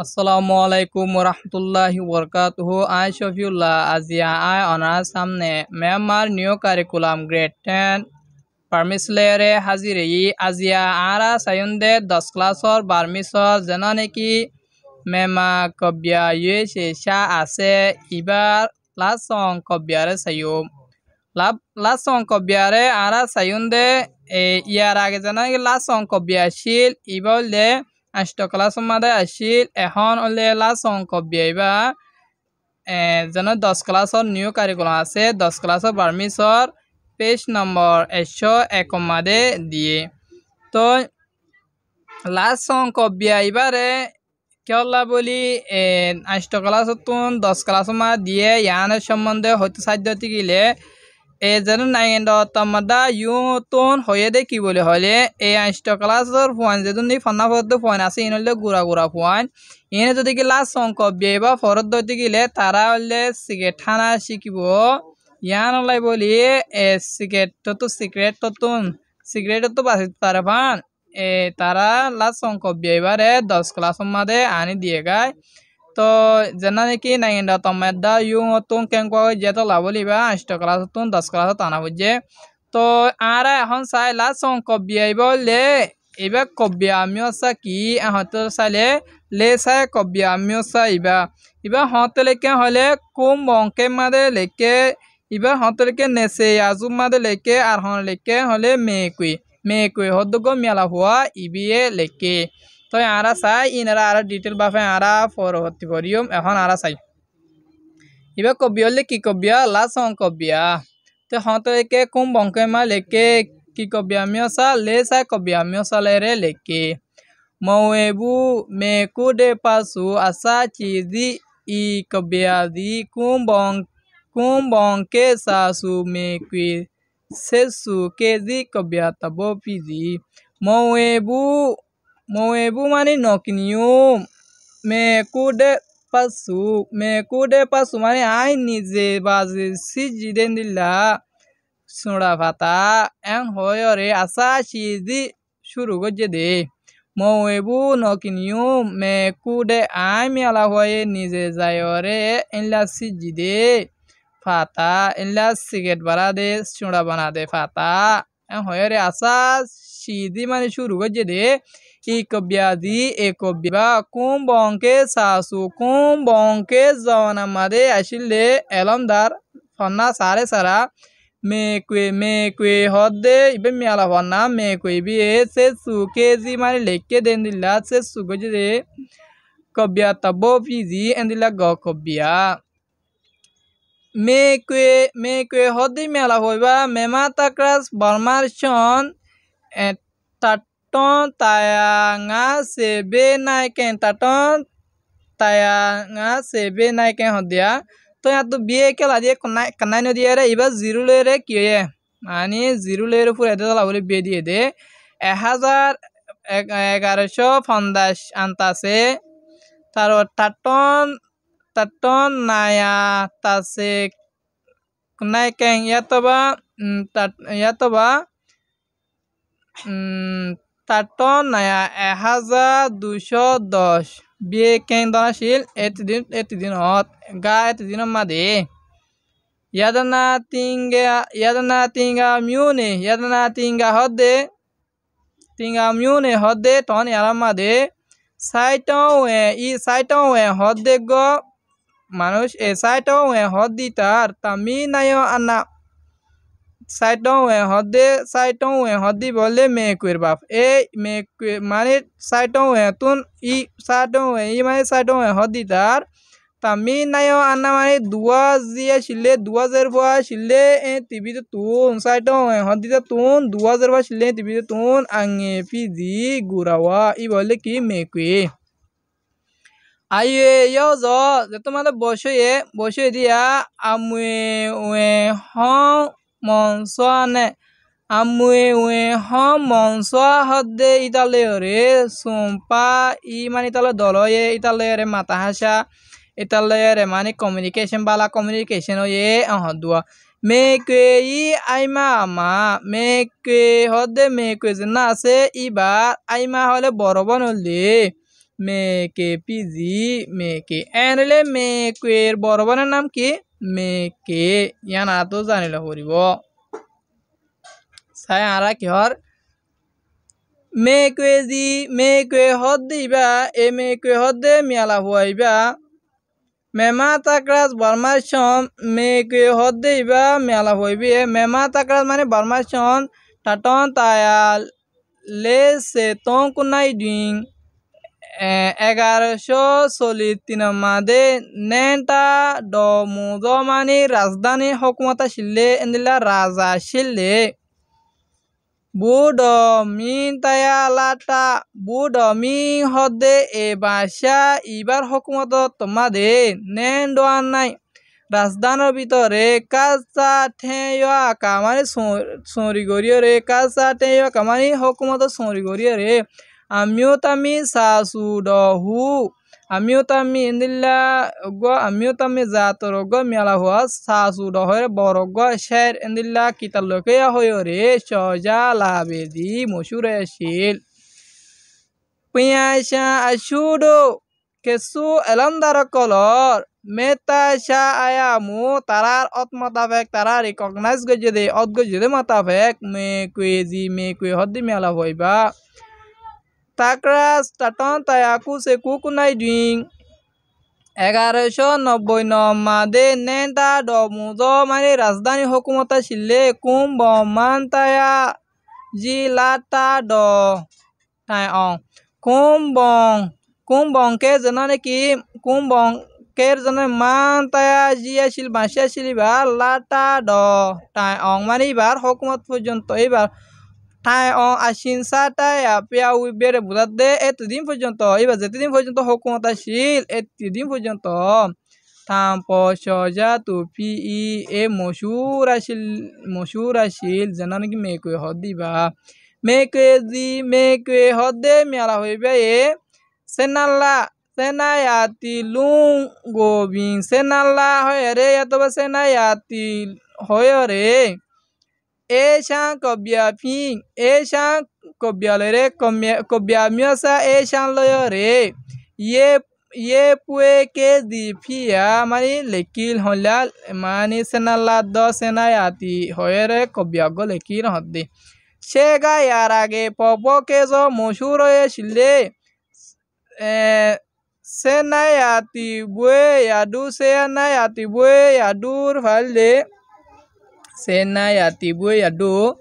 আসসালামু আলাইকুম রহমতুল্লাহ বরকাত হু আই শফিউল্লাহ আজিয়া আই অনার সামনে Myanmar new curriculum grade ten পার্মিস লেয়ারে হাজির ই আজিয়া আরা সায়ুন্দে দশ ক্লাসর বার্মিসর যেন নেকি মেমা কব্যা ইয়ে শেষা আছে ইবার লাসং কব্যারে সায়ুম লাভ লাসং কব্যারে বিয়ারে আরা সায়ুন্দে ইয়ার আগে যেন লাসং অঙ্ক বিয়া শিল দে আষ্টকলা চুম্মাদে আছিল এখন উলিয়ালা চংক বিয়াইবা যেন দশ ক্লাসর নিউ কারিকুলাম আছে দশ ক্লাসর বার্মিসর পেজ নম্বর একশো একমাদে দিয়ে তো লাস্ট অঙ্ক বিয়াইবারে কেলা বলি আষ্ট ক্লাসত দশ ক্লাস মা দিয়ে ইয়ানের সম্বন্ধে হয়তো সাধ্য গিলে এ নাইন তমাদা ইউ তোন হয়ে দে কি বলে হলে এ আষ্ট ক্লাসর ফুয়ান যে যদি ফান্না ফরদ ফুয়ান আছে ইন হলে গুড়া গুড়া ফুয়ান ইনে যদি কি লাস্ট অঙ্ক বা ফরদ ধরতে গেলে তারা হলে সিগারেট ঠানা শিখিব ইয়ান হলাই বলি এ সিগারেট তো সিগারেট তো সিগারেট তো বাঁচিতে পারে ফান এ তারা লাস্ট অঙ্ক এবারে দশ ক্লাস মাদে আনি দিয়ে গায় তো যেনা নাকি নাইন্দা তমেদা ইউ তুন কেন কয় যে তো লাভ লিবা আষ্ট ক্লাস তুন দশ ক্লাস টানা বুঝে তো আর এখন চাই লাস্ট কবি আইব লে এবার কবি আমিও চা কি আহত চাইলে লে চাই কবি আমিও চা ইবা ইবা হতলেকে হলে কুম বংকে মাদে লেকে ইবা হতলেকে নেচে আজুম মাদে লেকে আর হলেকে হলে মেয়ে কুই মেয়ে কুই হদ্দগ মেলা হওয়া ইবিয়ে লেকে তো আরা চাই ইনারা আর ডিটেল বাফে আরা পরবর্তী পরিম এখন আরা চাই এবার কবি হলে কি কবি লাস্ট হং কবিয়া তো হতে একে কুম বঙ্কেমা লেকে কি কবি আমি চা লে চাই কবি আমিও চালে রে লেকে মৌবু মেকু দে পাসু চি চিজি ই কবি দি কুম বং কুম বঙ্কে সাসু মেকুই সেসু কেজি কবিয়া তব পিজি মৌবু moebu মানে নকনিও মেকুডে পাসু মেকুডে পাসু মানে আই নিজে বাজে সি জিদেন দিল্লা সোড়া ফাতা এন হয় রে আশা সিজি শুরু করছে দে মৌবু নকিনিও মেকুডে আই মেলা হয়ে নিজে যায় রে এনলা সি জিদে ফাতা এনলা সিগারেট বানা দে সোড়া বানা দে ফাতা হয়রে আসা সিদি মানে শুরু করছে রে ইকব্যাদি একব্যা কুম বঙ্কে সাসু কুম বঙ্কে জনামাদে আসিলে এলমদার ফন্না সারে সারা মেকুয়ে মেকুয়ে হদে ইবে মিয়ালা ফন্না মেকুয়ে বিয়ে সে সুকে জি মানে লেখকে দেন দিল্লা সে সুগজে রে কব্যা তব ফিজি এন দিল্লা গ কব্যা মেকুয়ে মেকুয়ে হদি মেলা হইবা মেমা তাকরাস বর্মারশন টাটন তায়াঙা সেবে নাইকে টাটন তায়াঙা সেবে নাইকে হদিয়া তো ইয়াত বিয়ে কেলা দিয়ে কনাই কানাই নদিয়া রে এইবার জিরো লয়েরে কি হয়ে মানে জিরো লয়ের উপর এদের লাভ বিয়ে দিয়ে দে এহাজার এগারোশো ফন্দাস আনতাছে তারপর টাটন taton naya tasik naikeng yatoba yatoba taton naya এক হাজার দুশো দশ বিয়ে কেন দনাশীল এতদিন এতদিন হত গা এতদিন মাদে ইয়াদনা তিঙ্গা ইয়াদনা তিঙ্গা মিউনে ইয়াদনা তিঙ্গা হদে তিঙ্গা মিউনে হদে টন ইয়ালামা দে সাইটও এ ই সাইটও এ হদে গ মানুষ এ সাইটও হদি তার তামি নাইও আনা সাইটও হদে সাইটও হদি বলে মেকুয়ের বাপ মানে এ মেকুয়ে মানে সাইটও তুন ই সাইটও ই মানে সাইটও হদি তার তামি নাইও আনা মানে দুয়া জিয়া শিলে দুয়া জের ভয়া শিলে এ টিভিতে তুন সাইটও হদিতে তুন দুয়া জের ভয়া শিলে টিভিতে তুন আঙে পিজি গুড়াওয়া ই বলে কি মেকুয়ে আইয়ে ইয় জ যে তোমাদের বসে বসে দিয়া আমুয়ে উয়ে হ মঞ্চ আনে আমুয়ে উয়ে হ মঞ্চ হদে ইতালে রে সোম্পা ই মানে ইতালে দলয়ে ইতালে রে মাতা হাসা ইতালে রে মানে কমিউনিকেশন বালা কমিউনিকেশন হয়ে অহ দুয়া কে ই আইমা আমা মে মেকে হদে মেকে যে না আছে ইবার আইমা হলে বড় হলি মেকে পিজি মেকে এনেলে মেকের বড় বোনের নাম কি মেকে ইয়ানা তো জানিলে করিব চাই আরা কিহর মেকুৱে যি মেকুৱে হদ দিবা এ মেকুৱে হদে মিয়ালা হুৱাইবা মেমা তাকরাজ বর্মার সন মেকুৱে হদ দিবা মিয়ালা হুৱাইবি মেমা তাকরাজ মানে বর্মার সন টাটন তায়াল লে সে তং কোনাই ডিং এগারোশো মাদে নেটা ডমুজমানি রাজধানী হকুমত শিল্লে এন্দিলা রাজা শিল্লে বুড মিন তায়ালাটা বুড হদে এ বাসা ইবার হকুমত তোমাদে নেন ডোয়ান নাই রাজধানীর ভিতরে কাজা ঠেয়া কামানি সরি গরিয় কাজা ঠেয়া কামানি হকুমত সরি গরিয় আমিওতামি আমিও আমিওতামি ইন্দিল্লা গ আমিওতামি জাত গ মেলা হওয়া সাসুডহের বড় গ শের ইন্দিল্লা কিতাল লোকে হয়রে সজা লাবেদি মসুরেশীল পিয়াশা ডো কেসু এলমদার কলর আয়া মো তারার অত মাতাফেক তারা রিকগনাইজ গজে দে অত গজে দে মাতাফেক মে কুয়ে জি মে কুয়ে হদ্দি মেলা হইবা থাকরাস টাটন তাই আকু সে নাই ডুইং এগারোশো নব্বই নমাদে নেতা ডমুজ মানে রাজধানী হকুমতা শিলে কুম্ভ মান্তায়া লাটা ড তাই অং কুম বংকে যেন নাকি কুম্বংকের যেন মান্তায়া জিয়াছিল বাঁচিয়াছিল এবার লাটা ড তাই অং মানে এবার হকুমত পর্যন্ত এবার ঠাই অ আশিন চাটাই আপিয়া উইবের বুঝাত দে এতদিন পর্যন্ত এবার যেতদিন পর্যন্ত হকুমত আসিল এতদিন পর্যন্ত থাম প সজা পি ই এ মশুর আসিল মশুর আসিল জানা নাকি মেয়েকে হদ দিবা মেয়েকে দি মেয়েকে হদ দে মেলা হইবে এ সেনাল্লা সেনায়াতি লুং গোবিন সেনাল্লা হয় রে এত সেনায়াতি হয় রে Eishan kobyaping. Eishan kobyalere kobyamiosa eishan loyore. ये ये पुए के दीफिया मानी लेकिल होला मानी सेना ला दो सेना आती होए रे कब्यागो लेकिल हद्दी शेगा यार आगे पोपो के जो मशहूर है शिले सेना आती बुए यादू से ना आती बुए यादूर फल senayati bue ado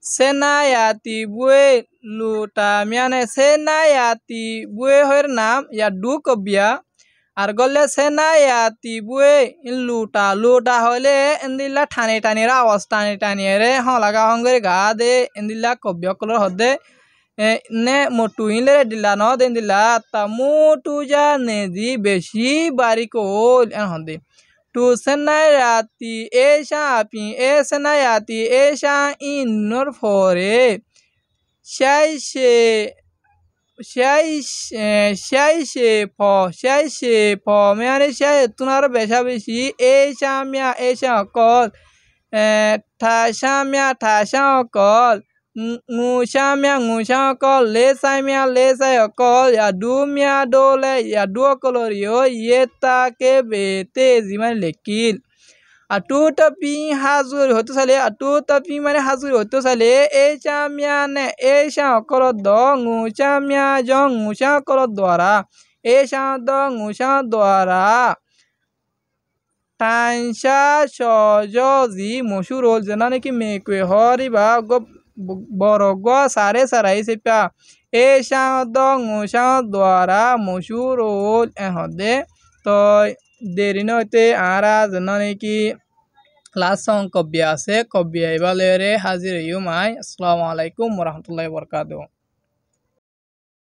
senayati bue luta miane senayati bue hoer nam ya du kobia আর গলে সেনায়াতি বুয়ে লুটা লুটা হলে এন্দিল্লা ঠানি টানির আওয়াজ টানি টানি রে হ লাগা হঙ্গের গা দে এন্দিল্লা কব্য কলর হদে নে মোটু ইলে দিলা ন দেন দিলা তা মোটু যা নেদি বেশি বারিক হল এন হদে টু সেনায়াতি এশা পি এ সেনায়াতি এশা ইন্নর ফরে সেই সে সেই সেই সে ফ সেই সে ফ মেয়ারে সে তুনার বেশা বেশি এশা মিয়া এশা কল ঠাসা মিয়া ঠাসা কল ngusha mia ngusha ko le sai mia le sai ko ya du mia do le ya du yo ye ta ke be te le bete a tu ta pi ha sa le a tu ta pi ha sa le e e cha ne মানে হাজুর হতে চালে এই চামিয়া do এই শাঁকর দ গুচামিয়া জং গুচাকর দ্বারা এই শাঁ দ গুচা দ্বারা টাইনসা সজ জি মসুর হল যেন নাকি মেকুয়ে ba বা বরগ সারে সারাই সেপা এ সাঁত মুসাঁত দ্বারা মসুর ওল এহদে তই দেরি নইতে আরা যেন নাকি লাসং সং কব্যা আছে কব্যা এবারে হাজির ইউমাই আসসালামু আলাইকুম রহমতুল্লাহ বরকাতু